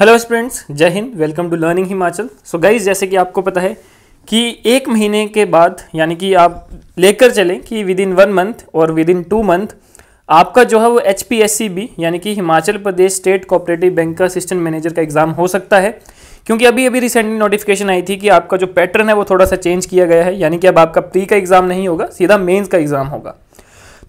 hello students Jai Hind welcome to learning Himachal so guys जैसे कि आपको पता है कि एक महीने के बाद यानी कि आप लेकर चलें कि विद इन वन मंथ और विद इन टू मंथ आपका जो है वो H P S C B यानी कि Himachal Pradesh state cooperative bank का असिस्टेंट मैनेजर का एग्ज़ाम हो सकता है क्योंकि अभी अभी रिसेंटली नोटिफिकेशन आई थी कि आपका जो पैटर्न है वो थोड़ा सा चेंज किया गया है यानी कि अब आपका प्री का एग्ज़ाम नहीं होगा सीधा मेन्स का एग्ज़ाम होगा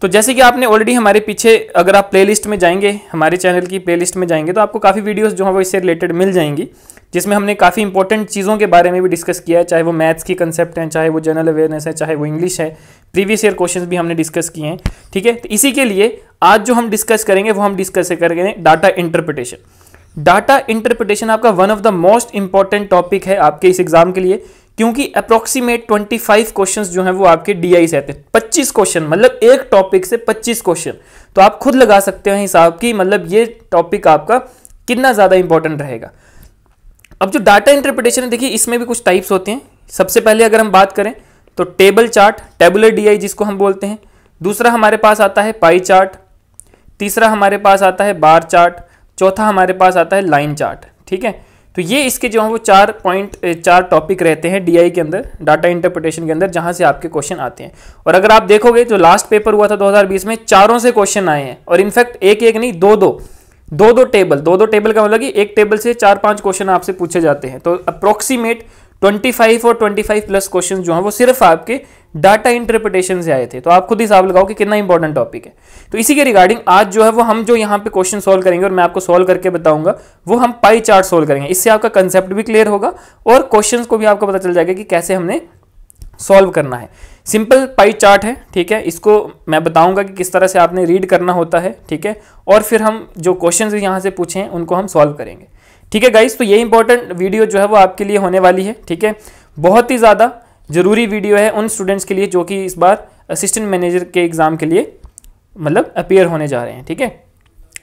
तो जैसे कि आपने ऑलरेडी हमारे पीछे अगर आप प्लेलिस्ट में जाएंगे हमारे चैनल की प्लेलिस्ट में जाएंगे तो आपको काफ़ी वीडियोस जो हैं वो इससे रिलेटेड मिल जाएंगी जिसमें हमने काफ़ी इंपॉर्टेंट चीज़ों के बारे में भी डिस्कस किया है चाहे वो मैथ्स की कंसेप्ट हैं चाहे वो जनरल अवेयरनेस है चाहे वो इंग्लिश है प्रीवियस ईयर क्वेश्चन भी हमने डिस्कस किए हैं ठीक है तो इसी के लिए आज जो हम डिस्कस करेंगे वो हम डिस्कस करेंगे डाटा इंटरप्रिटेशन डाटा इंटरप्रिटेशन आपका one of the most important topic है आपके इस एग्जाम के लिए क्योंकि अप्रोक्सीमेट 25 क्वेश्चंस जो हैं वो आपके डी आई रहते हैं 25 क्वेश्चन मतलब एक टॉपिक से 25 क्वेश्चन तो आप खुद लगा सकते हैं हिसाब की मतलब ये टॉपिक आपका कितना ज़्यादा इंपॉर्टेंट रहेगा अब जो डाटा इंटरप्रिटेशन है देखिए इसमें भी कुछ टाइप्स होते हैं सबसे पहले अगर हम बात करें तो टेबल चार्ट टेबुलर डी जिसको हम बोलते हैं दूसरा हमारे पास आता है पाई चार्ट तीसरा हमारे पास आता है बार चार्ट चौथा हमारे पास आता है लाइन चार्ट ठीक है तो ये इसके जो है वो चार पॉइंट चार टॉपिक रहते हैं डीआई के अंदर डाटा इंटरप्रिटेशन के अंदर जहां से आपके क्वेश्चन आते हैं और अगर आप देखोगे जो लास्ट पेपर हुआ था 2020 में चारों से क्वेश्चन आए हैं और इनफैक्ट एक एक नहीं दो दो दो दो टेबल दो दो टेबल का मतलब कि एक टेबल से चार पांच क्वेश्चन आपसे पूछे जाते हैं तो अप्रोक्सीमेट ट्वेंटी और ट्वेंटी प्लस क्वेश्चन जो है वो सिर्फ आपके डाटा इंटरप्रिटेशन से आए थे तो आप खुद हिसाब लगाओ कि कितना इंपॉर्टेंट टॉपिक है तो इसी के रिगार्डिंग आज जो है वो हम जो यहाँ पे क्वेश्चन सोल्व करेंगे और मैं आपको सोल्व करके बताऊंगा वो हम पाई चार्ट सोल्व करेंगे इससे आपका कंसेप्ट भी क्लियर होगा और क्वेश्चन को भी आपको पता चल जाएगा कि कैसे हमने सॉल्व करना है सिंपल पाई चार्ट है ठीक है इसको मैं बताऊंगा कि किस तरह से आपने रीड करना होता है ठीक है और फिर हम जो क्वेश्चंस यहाँ से पूछे हैं उनको हम सॉल्व करेंगे ठीक है गाइस तो ये इंपॉर्टेंट वीडियो जो है वो आपके लिए होने वाली है ठीक है बहुत ही ज़्यादा ज़रूरी वीडियो है उन स्टूडेंट्स के लिए जो कि इस बार असिस्टेंट मैनेजर के एग्ज़ाम के लिए मतलब अपेयर होने जा रहे हैं ठीक है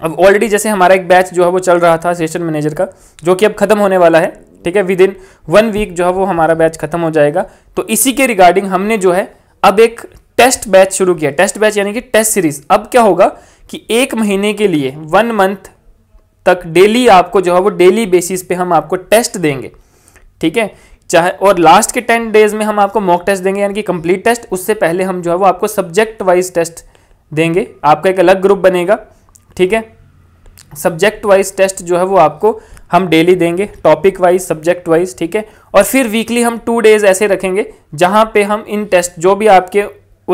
अब ऑलरेडी जैसे हमारा एक बैच जो है वो चल रहा था असिस्टेंट मैनेजर का जो कि अब ख़त्म होने वाला है ठीक है विद इन वन वीक जो है वो हमारा बैच खत्म हो जाएगा तो इसी के रिगार्डिंग हमने जो है अब एक टेस्ट बैच शुरू किया टेस्ट बैच यानी कि टेस्ट सीरीज अब क्या होगा कि एक महीने के लिए वन मंथ तक डेली आपको जो है वो डेली बेसिस पे हम आपको टेस्ट देंगे ठीक है चाहे और लास्ट के टेन डेज में हम आपको मॉक टेस्ट देंगे यानी कि कंप्लीट टेस्ट उससे पहले हम जो है वो आपको सब्जेक्ट वाइज टेस्ट देंगे आपका एक अलग ग्रुप बनेगा ठीक है सब्जेक्ट वाइज टेस्ट जो है वो आपको हम डेली देंगे टॉपिक वाइज सब्जेक्ट वाइज ठीक है और फिर वीकली हम टू डेज ऐसे रखेंगे जहाँ पे हम इन टेस्ट जो भी आपके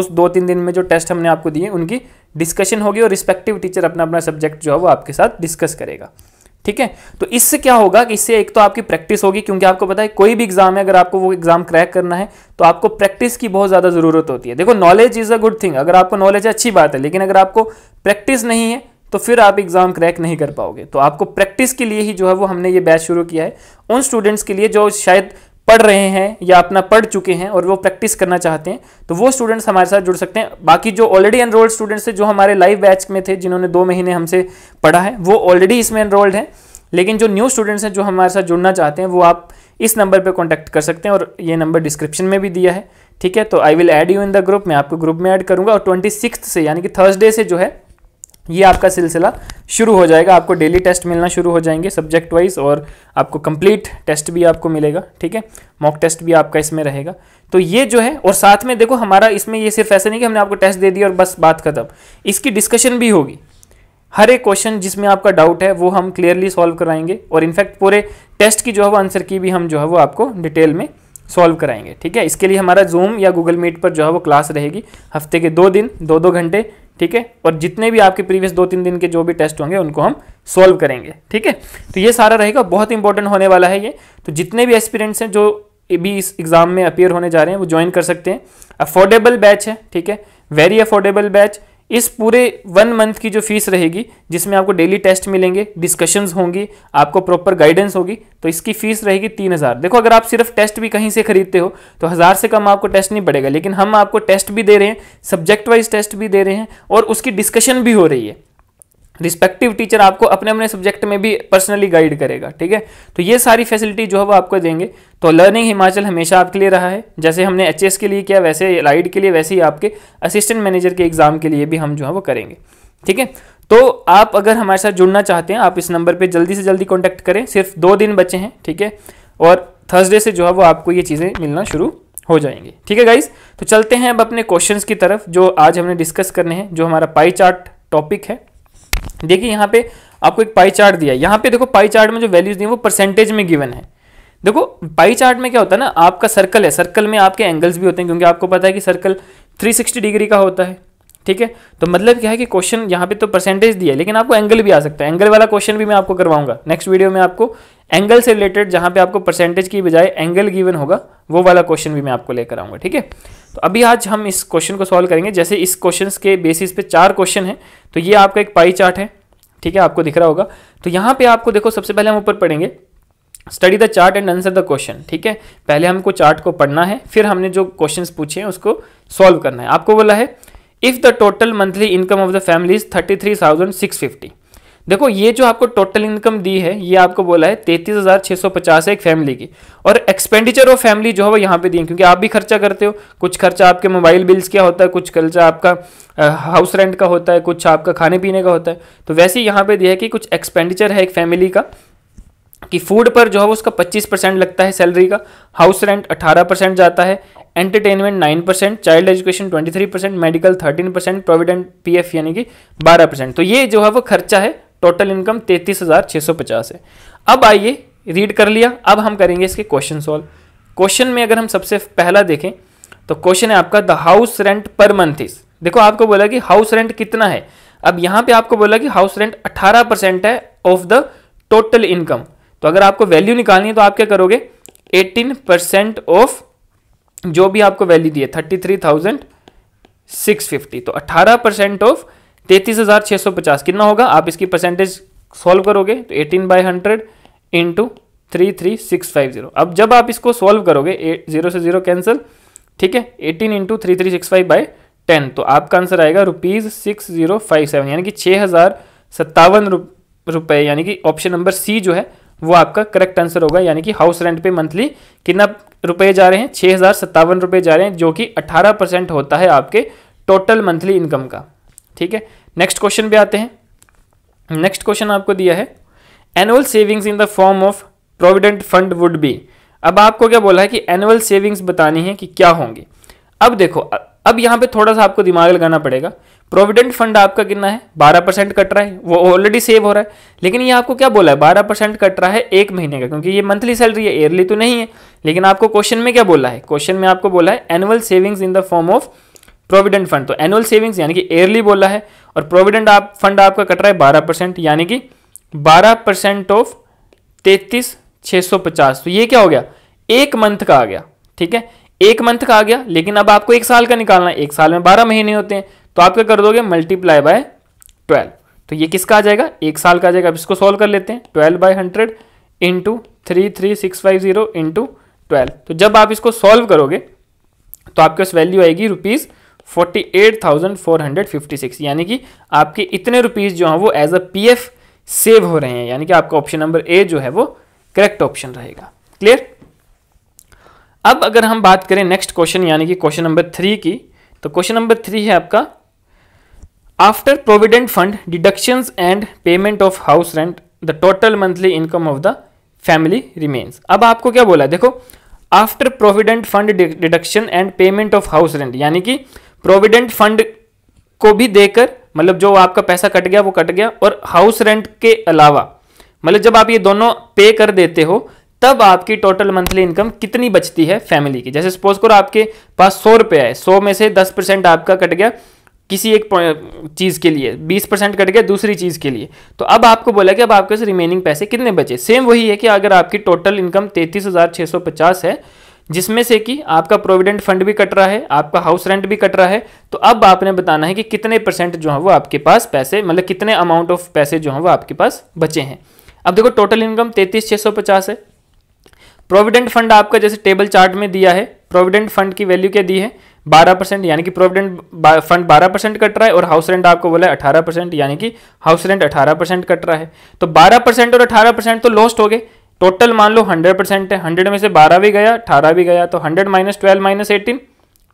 उस दो तीन दिन में जो टेस्ट हमने आपको दिए उनकी डिस्कशन होगी और रिस्पेक्टिव टीचर अपना अपना सब्जेक्ट जो है वो आपके साथ डिस्कस करेगा ठीक है तो इससे क्या होगा कि इससे एक तो आपकी प्रैक्टिस होगी क्योंकि आपको पता है कोई भी एग्जाम है अगर आपको वो एग्जाम क्रैक करना है तो आपको प्रैक्टिस की बहुत ज़्यादा ज़रूरत होती है देखो knowledge is a good thing अगर आपको नॉलेज है अच्छी बात है लेकिन अगर आपको प्रैक्टिस नहीं है तो फिर आप एग्ज़ाम क्रैक नहीं कर पाओगे तो आपको प्रैक्टिस के लिए ही जो है वो हमने ये बैच शुरू किया है उन स्टूडेंट्स के लिए जो शायद पढ़ रहे हैं या अपना पढ़ चुके हैं और वो प्रैक्टिस करना चाहते हैं तो वो स्टूडेंट्स हमारे साथ जुड़ सकते हैं बाकी जो ऑलरेडी एनरोल्ड स्टूडेंट्स थे जो हमारे लाइव बैच में थे जिन्होंने दो महीने हमसे पढ़ा है वो ऑलरेडी इसमें एनरोल्ड हैं लेकिन जो न्यू स्टूडेंट्स हैं जो हमारे साथ जुड़ना चाहते हैं वो आप इस नंबर पर कॉन्टैक्ट कर सकते हैं और ये नंबर डिस्क्रिप्शन में भी दिया है ठीक है तो I will add you in the group मैं आपको ग्रुप में ऐड करूँगा और ट्वेंटी से यानी कि थर्सडे से जो है ये आपका सिलसिला शुरू हो जाएगा आपको डेली टेस्ट मिलना शुरू हो जाएंगे सब्जेक्ट वाइज और आपको कंप्लीट टेस्ट भी आपको मिलेगा ठीक है मॉक टेस्ट भी आपका इसमें रहेगा तो ये जो है और साथ में देखो हमारा इसमें ये सिर्फ ऐसा नहीं कि हमने आपको टेस्ट दे दिया और बस बात खत्म इसकी डिस्कशन भी होगी हर एक क्वेश्चन जिसमें आपका डाउट है वो हम क्लियरली सॉल्व कराएंगे और इनफैक्ट पूरे टेस्ट की जो है वो आंसर की भी हम जो है वो आपको डिटेल में सॉल्व कराएंगे ठीक है इसके लिए हमारा जूम या गूगल मीट पर जो है वो क्लास रहेगी हफ्ते के दो दिन दो दो घंटे ठीक है और जितने भी आपके प्रीवियस दो तीन दिन के जो भी टेस्ट होंगे उनको हम सॉल्व करेंगे ठीक है तो ये सारा रहेगा बहुत इंपॉर्टेंट होने वाला है ये तो जितने भी एक्सपीरियंट्स हैं जो भी इस एग्ज़ाम में अपेयर होने जा रहे हैं वो ज्वाइन कर सकते हैं अफोर्डेबल बैच है ठीक है वेरी अफोर्डेबल बैच इस पूरे वन मंथ की जो फीस रहेगी जिसमें आपको डेली टेस्ट मिलेंगे डिस्कशंस होंगी आपको प्रॉपर गाइडेंस होगी तो इसकी फीस रहेगी तीन हज़ार देखो अगर आप सिर्फ टेस्ट भी कहीं से खरीदते हो तो हज़ार से कम आपको टेस्ट नहीं पड़ेगा लेकिन हम आपको टेस्ट भी दे रहे हैं सब्जेक्ट वाइज टेस्ट भी दे रहे हैं और उसकी डिस्कशन भी हो रही है रिस्पेक्टिव टीचर आपको अपने अपने सब्जेक्ट में भी पर्सनली गाइड करेगा ठीक है तो ये सारी फैसिलिटी जो है वो आपको देंगे तो लर्निंग हिमाचल हमेशा आपके लिए रहा है जैसे हमने एच के लिए किया वैसे राइड के लिए वैसे ही आपके असिस्टेंट मैनेजर के एग्जाम के लिए भी हम जो है वो करेंगे ठीक है तो आप अगर हमारे साथ जुड़ना चाहते हैं आप इस नंबर पर जल्दी से जल्दी कॉन्टैक्ट करें सिर्फ दो दिन बचे हैं ठीक है और थर्सडे से जो है वो आपको ये चीज़ें मिलना शुरू हो जाएंगे ठीक है गाइज तो चलते हैं अब अपने क्वेश्चन की तरफ जो आज हमने डिस्कस करने हैं जो हमारा पाई चार्ट टॉपिक है देखिए यहाँ पे आपको एक पाई चार्ट दिया है यहाँ पे देखो पाई चार्ट में जो वैल्यूज दी वो परसेंटेज में गिवन है देखो पाई चार्ट में क्या होता है ना आपका सर्कल है सर्कल में आपके एंगल्स भी होते हैं क्योंकि आपको पता है कि सर्कल 360 डिग्री का होता है ठीक है तो मतलब क्या है कि क्वेश्चन यहाँ पे तो परसेंटेज दिया है लेकिन आपको एंगल भी आ सकता है एंगल वाला क्वेश्चन भी मैं आपको करवाऊंगा नेक्स्ट वीडियो में आपको एंगल से रिलेटेड जहाँ पे आपको परसेंटेज की बजाय एंगल गिवन होगा वो वाला क्वेश्चन भी मैं आपको लेकर आऊंगा ठीक है तो अभी आज हम इस क्वेश्चन को सॉल्व करेंगे जैसे इस क्वेश्चन के बेसिस पे चार क्वेश्चन है तो ये आपका एक पाई चार्ट है ठीक है आपको दिख रहा होगा तो यहाँ पर आपको देखो सबसे पहले हम ऊपर पढ़ेंगे study the chart and answer the question ठीक है पहले हमको चार्ट को पढ़ना है फिर हमने जो क्वेश्चन पूछे हैं उसको सॉल्व करना है आपको बोला है if the total monthly income of the family is thirty three thousand six fifty देखो ये जो आपको टोटल इनकम दी है ये आपको बोला है तैतीस हज़ार छः सौ पचास है एक फैमिली की और एक्सपेंडिचर ऑफ फैमिली जो है वो यहाँ पे दिए क्योंकि आप भी खर्चा करते हो कुछ खर्चा आपके मोबाइल बिल्स क्या होता है कुछ खर्चा आपका हाउस रेंट का होता है कुछ आपका खाने पीने का होता है तो वैसे ही यहाँ पे दिया है कि कुछ एक्सपेंडिचर है एक फैमिली का कि फूड पर जो है उसका 25 परसेंट लगता है सैलरी का हाउस रेंट 18 परसेंट जाता है entertainment 9 percent child education 23 percent medical 13 percent provident F यानी कि 12 परसेंट तो ये जो है वो खर्चा है टोटल इनकम तैंतीस हज़ार छः सौ पचास है अब आइए रीड कर लिया अब हम करेंगे इसके क्वेश्चन सॉल्व क्वेश्चन में अगर हम सबसे पहला देखें तो क्वेश्चन है आपका the house rent per month is देखो आपको बोला कि हाउस रेंट कितना है अब यहां पे आपको बोला कि हाउस रेंट 18 परसेंट है ऑफ द टोटल इनकम तो अगर आपको वैल्यू निकालनी है तो आप क्या करोगे 18 परसेंट ऑफ जो भी आपको वैल्यू दी है thirty three thousand six fifty तो अट्ठारह परसेंट ऑफ तैतीस हज़ार छः सौ पचास कितना होगा आप इसकी परसेंटेज सॉल्व करोगे तो eighteen by hundred into three three six five zero अब जब आप इसको सॉल्व करोगे जीरो से जीरो कैंसिल ठीक है eighteen into three three six five by ten तो आपका आंसर आएगा rupees six zero five seven यानी कि छः हज़ार सत्तावन रुपये यानी कि ऑप्शन नंबर सी जो है वो आपका करेक्ट आंसर होगा यानी कि हाउस रेंट पे मंथली कितना रुपए जा रहे हैं छः हज़ार सत्तावन रुपये जा रहे हैं जो कि अठारह परसेंट होता है आपके टोटल मंथली इनकम का ठीक है नेक्स्ट क्वेश्चन पे आते हैं नेक्स्ट क्वेश्चन आपको दिया है annual savings in the form of provident fund would be अब आपको क्या बोला है कि एनुअल सेविंग्स बतानी है कि क्या होंगे अब देखो अब यहां पे थोड़ा सा आपको दिमाग लगाना पड़ेगा प्रोविडेंट फंड आपका कितना है बारह परसेंट कट रहा है वो ऑलरेडी सेव हो रहा है लेकिन ये आपको क्या बोला है बारह परसेंट कट रहा है एक महीने का क्योंकि ये मंथली सैलरी है एयरली तो नहीं है लेकिन आपको क्वेश्चन में क्या बोला है क्वेश्चन में आपको बोला है annual savings in the form of provident fund तो एनुअल सेविंग्स यानी कि एयरली बोला है और प्रोविडेंट आप फंड आपका कट रहा है बारह परसेंट यानी कि बारह परसेंट ऑफ तैतीस छः सौ पचास तो ये क्या हो गया एक मंथ का आ गया ठीक है एक मंथ का आ गया लेकिन अब आपको एक साल का निकालना है एक साल में बारह महीने होते हैं तो आप क्या कर दोगे मल्टीप्लाई बाय ट्वेल्व तो ये किसका आ जाएगा एक साल का आ जाएगा अब इसको सॉल्व कर लेते हैं twelve by hundred into three three six five zero into twelve तो जब आप इसको सॉल्व करोगे तो आपके पास वैल्यू आएगी रुपीज़ 48,456 यानी कि आपके इतने रुपीज़ जो हैं वो एज अ पीएफ सेव हो रहे हैं यानी कि आपका ऑप्शन नंबर ए जो है वो करेक्ट ऑप्शन रहेगा क्लियर अब अगर हम बात करें नेक्स्ट क्वेश्चन यानी कि क्वेश्चन नंबर थ्री की तो क्वेश्चन नंबर थ्री है आपका after provident fund deduction and payment of house rent the total monthly income of the family remains अब आपको क्या बोला देखो after provident fund deduction and payment of house rent यानी कि प्रोविडेंट फंड को भी देकर मतलब जो आपका पैसा कट गया वो कट गया और हाउस रेंट के अलावा मतलब जब आप ये दोनों पे कर देते हो तब आपकी टोटल मंथली इनकम कितनी बचती है फैमिली की जैसे सपोज करो आपके पास सौ रुपये है सौ में से दस परसेंट आपका कट गया किसी एक चीज़ के लिए बीस परसेंट कट गया दूसरी चीज़ के लिए तो अब आपको बोला कि अब आपके रिमेनिंग पैसे कितने बचे सेम वही है कि अगर आपकी टोटल इनकम तैतीस हज़ार छः सौ पचास है जिसमें से कि आपका प्रोविडेंट फंड भी कट रहा है आपका हाउस रेंट भी कट रहा है तो अब आपने बताना है कि कितने परसेंट जो है वो आपके पास पैसे मतलब कितने अमाउंट ऑफ पैसे जो है वो आपके पास बचे हैं अब देखो टोटल इनकम तैतीस छः सौ पचास है प्रोविडेंट फंड आपका जैसे टेबल चार्ट में दिया है प्रोविडेंट फंड की वैल्यू क्या दी है बारह परसेंट यानी कि प्रोविडेंट फंड बारह परसेंट कट रहा है और हाउस रेंट आपको बोला है अठारह परसेंट यानी कि हाउस रेंट अठारह परसेंट कट रहा है तो बारह परसेंट और अठारह परसेंट तो लॉस्ट हो गए टोटल मान लो हंड्रेड परसेंट है हंड्रेड में से बारह भी गया अठारह भी गया तो hundred minus twelve minus eighteen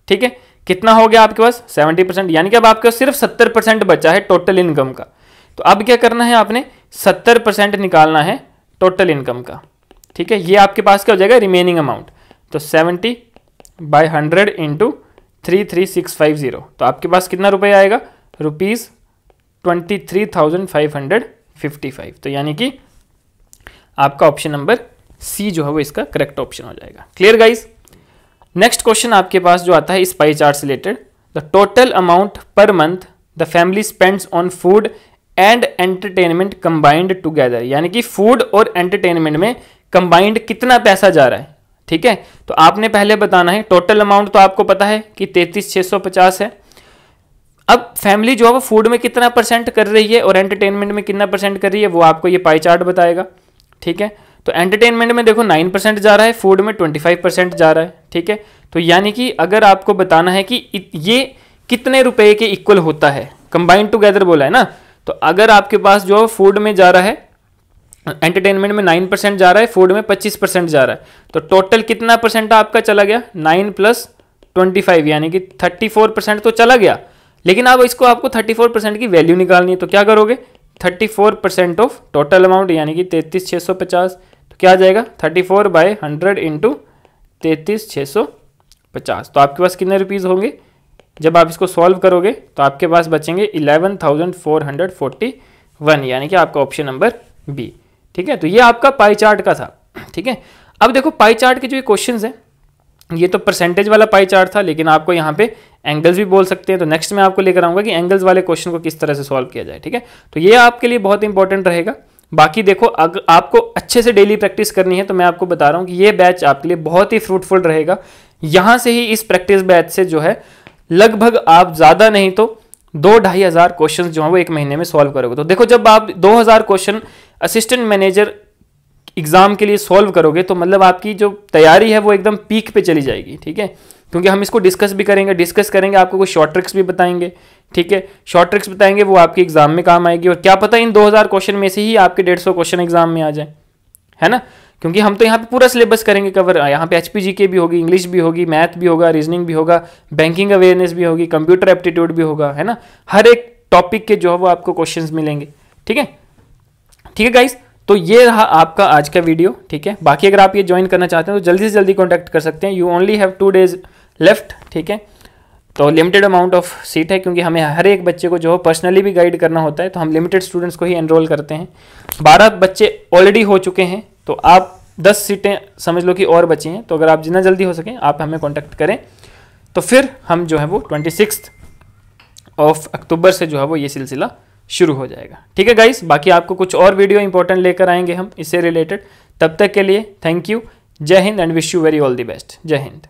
ठीक है कितना हो गया आपके पास सेवेंटी परसेंट यानी कि अब आपके पास सिर्फ सत्तर परसेंट बचा है टोटल इनकम का तो अब क्या करना है आपने सत्तर परसेंट निकालना है टोटल इनकम का ठीक है ये आपके पास क्या हो जाएगा रिमेनिंग अमाउंट तो seventy by hundred into three three six five zero तो आपके पास कितना रुपये आएगा rupees twenty three thousand five hundred fifty five तो यानी कि आपका ऑप्शन नंबर सी जो है वो इसका करेक्ट ऑप्शन हो जाएगा क्लियर गाइज नेक्स्ट क्वेश्चन आपके पास जो आता है इस पाई चार्ट से related the total amount per month the family spends on food and entertainment combined together यानी कि फूड और एंटरटेनमेंट में कंबाइंड कितना पैसा जा रहा है ठीक है तो आपने पहले बताना है टोटल अमाउंट तो आपको पता है कि तैतीस छः सौ पचास है अब फैमिली जो है वो फूड में कितना परसेंट कर रही है और एंटरटेनमेंट में कितना परसेंट कर रही है वो आपको ये पाई चार्ट बताएगा ठीक है तो एंटरटेनमेंट में देखो नाइन परसेंट जा रहा है फूड में ट्वेंटी फाइव परसेंट जा रहा है ठीक है तो यानी कि अगर आपको बताना है कि ये कितने रुपए के इक्वल होता है कंबाइंड टुगेदर बोला है ना तो अगर आपके पास जो फूड में जा रहा है एंटरटेनमेंट में नाइन परसेंट जा रहा है फूड में पच्चीस परसेंट जा रहा है तो टोटल कितना परसेंट आपका चला गया नाइन प्लस ट्वेंटी फाइव यानी कि थर्टी फोर परसेंट तो चला गया लेकिन अब इसको आपको थर्टी फोर परसेंट की वैल्यू निकालनी है तो क्या करोगे thirty four percent of total amount यानी कि तैंतीस छः सौ पचास तो क्या आ जाएगा thirty four by hundred into तैंतीस छः सौ पचास तो आपके पास कितने रुपीज़ होंगे जब आप इसको सॉल्व करोगे तो आपके पास बचेंगे eleven thousand four hundred forty one यानी कि आपका ऑप्शन नंबर बी ठीक है तो ये आपका पाई चार्ट का था ठीक है अब देखो पाई चार्ट के जो ये क्वेश्चन हैं ये तो परसेंटेज वाला पाई चार्ट था लेकिन आपको यहाँ पे एंगल्स भी बोल सकते हैं तो नेक्स्ट में आपको लेकर आऊँगा कि एंगल्स वाले क्वेश्चन को किस तरह से सॉल्व किया जाए ठीक है तो ये आपके लिए बहुत इंपॉर्टेंट रहेगा बाकी देखो अगर आपको अच्छे से डेली प्रैक्टिस करनी है तो मैं आपको बता रहा हूँ कि ये बैच आपके लिए बहुत ही फ्रूटफुल रहेगा यहाँ से ही इस प्रैक्टिस बैच से जो है लगभग आप ज़्यादा नहीं तो दो ढाई हज़ार क्वेश्चन जो है वो एक महीने में सॉल्व करोगे तो देखो जब आप दो हज़ार क्वेश्चन असिस्टेंट मैनेजर एग्ज़ाम के लिए सॉल्व करोगे तो मतलब आपकी जो तैयारी है वो एकदम पीक पे चली जाएगी ठीक है क्योंकि हम इसको डिस्कस भी करेंगे डिस्कस करेंगे आपको कुछ शॉर्ट ट्रिक्स भी बताएंगे ठीक है शॉर्ट ट्रिक्स बताएंगे वो आपके एग्ज़ाम में काम आएगी और क्या पता इन 2000 क्वेश्चन में से ही आपके 150 क्वेश्चन एग्जाम में आ जाए है ना क्योंकि हम तो यहाँ पे पूरा सिलेबस करेंगे कवर यहाँ पे एच पी भी होगी इंग्लिश भी होगी मैथ भी होगा रीजनिंग भी होगा बैंकिंग अवेयरनेस भी होगी कंप्यूटर एप्टीट्यूड भी होगा है ना हर एक टॉपिक के जो है वो आपको क्वेश्चन मिलेंगे ठीक है ठीक है गाइज़ तो ये रहा आपका आज का वीडियो ठीक है बाकी अगर आप ये ज्वाइन करना चाहते हैं तो जल्दी से जल्दी कॉन्टैक्ट कर सकते हैं you only have two days left ठीक है तो लिमिटेड अमाउंट ऑफ सीट है क्योंकि हमें हर एक बच्चे को जो है पर्सनली भी गाइड करना होता है तो हम लिमिटेड स्टूडेंट्स को ही एनरोल करते हैं बारह बच्चे ऑलरेडी हो चुके हैं तो आप दस सीटें समझ लो कि और बची हैं तो अगर आप जितना जल्दी हो सकें आप हमें कॉन्टैक्ट करें तो फिर हम जो है वो ट्वेंटी ऑफ अक्टूबर से जो है वो ये सिलसिला शुरू हो जाएगा ठीक है गाइस बाकी आपको कुछ और वीडियो इंपॉर्टेंट लेकर आएंगे हम इससे रिलेटेड तब तक के लिए thank you Jai Hind and wish you very all the best Jai Hind